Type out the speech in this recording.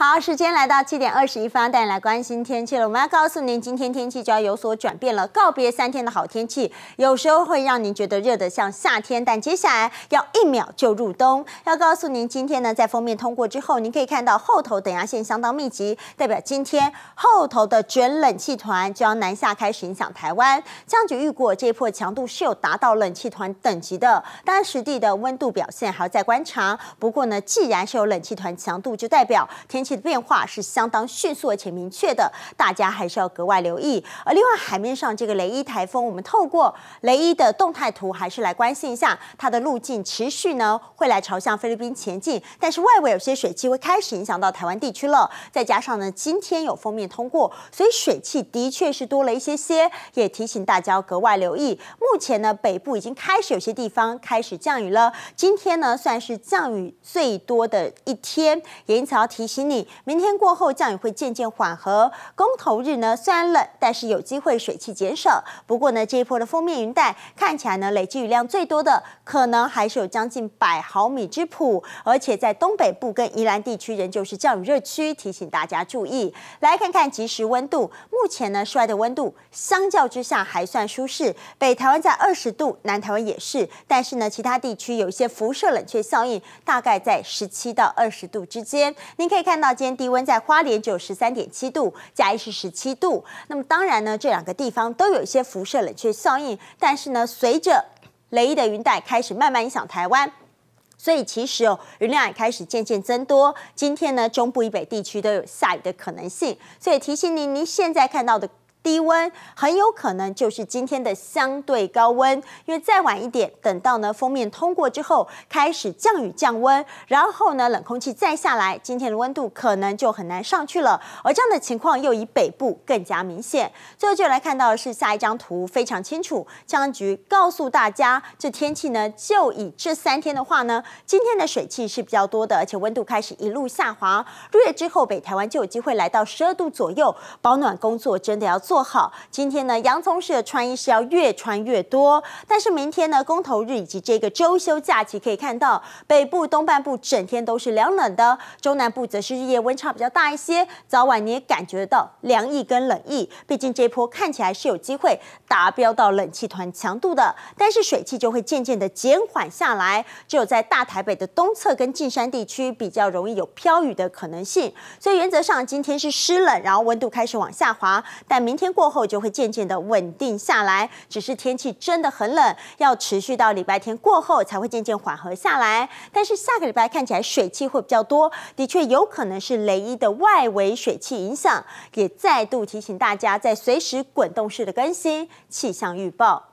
好，时间来到七点二十一分，带你来关心天气了。我们要告诉您，今天天气就要有所转变了。告别三天的好天气，有时候会让您觉得热得像夏天，但接下来要一秒就入冬。要告诉您，今天呢，在封面通过之后，您可以看到后头等压线相当密集，代表今天后头的卷冷气团就要南下开始影响台湾。这局预估，这波强度是有达到冷气团等级的。当然，实地的温度表现还要再观察。不过呢，既然是有冷气团强度，就代表天气。的变化是相当迅速而且明确的，大家还是要格外留意。而另外海面上这个雷伊台风，我们透过雷伊的动态图，还是来关心一下它的路径，持续呢会来朝向菲律宾前进。但是外围有些水汽会开始影响到台湾地区了。再加上呢今天有封面通过，所以水汽的确是多了一些些，也提醒大家格外留意。目前呢北部已经开始有些地方开始降雨了，今天呢算是降雨最多的一天。也因此要提醒你。明天过后，降雨会渐渐缓和。公投日呢，虽然冷，但是有机会水汽减少。不过呢，这一波的封面云带看起来呢，累积雨量最多的可能还是有将近百毫米之谱。而且在东北部跟宜兰地区仍旧是降雨热区，提醒大家注意。来看看即时温度，目前呢室外的温度相较之下还算舒适。北台湾在二十度，南台湾也是，但是呢，其他地区有一些辐射冷却效应，大概在十七到二十度之间。您可以看到。今天低温在花莲只有十三点七度，嘉义是十七度。那么当然呢，这两个地方都有一些辐射冷却效应。但是呢，随着雷伊的云带开始慢慢影响台湾，所以其实哦，云量也开始渐渐增多。今天呢，中部以北地区都有下雨的可能性，所以提醒您，您现在看到的。低温很有可能就是今天的相对高温，因为再晚一点，等到呢封面通过之后，开始降雨降温，然后呢冷空气再下来，今天的温度可能就很难上去了。而这样的情况又以北部更加明显。最后就来看到是下一张图，非常清楚。气象局告诉大家，这天气呢就以这三天的话呢，今天的水汽是比较多的，而且温度开始一路下滑。入夜之后，北台湾就有机会来到十二度左右，保暖工作真的要。做好今天呢，洋葱式的穿衣是要越穿越多。但是明天呢，公投日以及这个周休假期，可以看到北部东半部整天都是凉冷的，中南部则是日夜温差比较大一些，早晚你也感觉得到凉意跟冷意。毕竟这波看起来是有机会达标到冷气团强度的，但是水汽就会渐渐的减缓下来，只有在大台北的东侧跟近山地区比较容易有飘雨的可能性。所以原则上今天是湿冷，然后温度开始往下滑，但明。天过后就会渐渐的稳定下来，只是天气真的很冷，要持续到礼拜天过后才会渐渐缓和下来。但是下个礼拜看起来水汽会比较多，的确有可能是雷伊的外围水汽影响。也再度提醒大家，在随时滚动式的更新气象预报。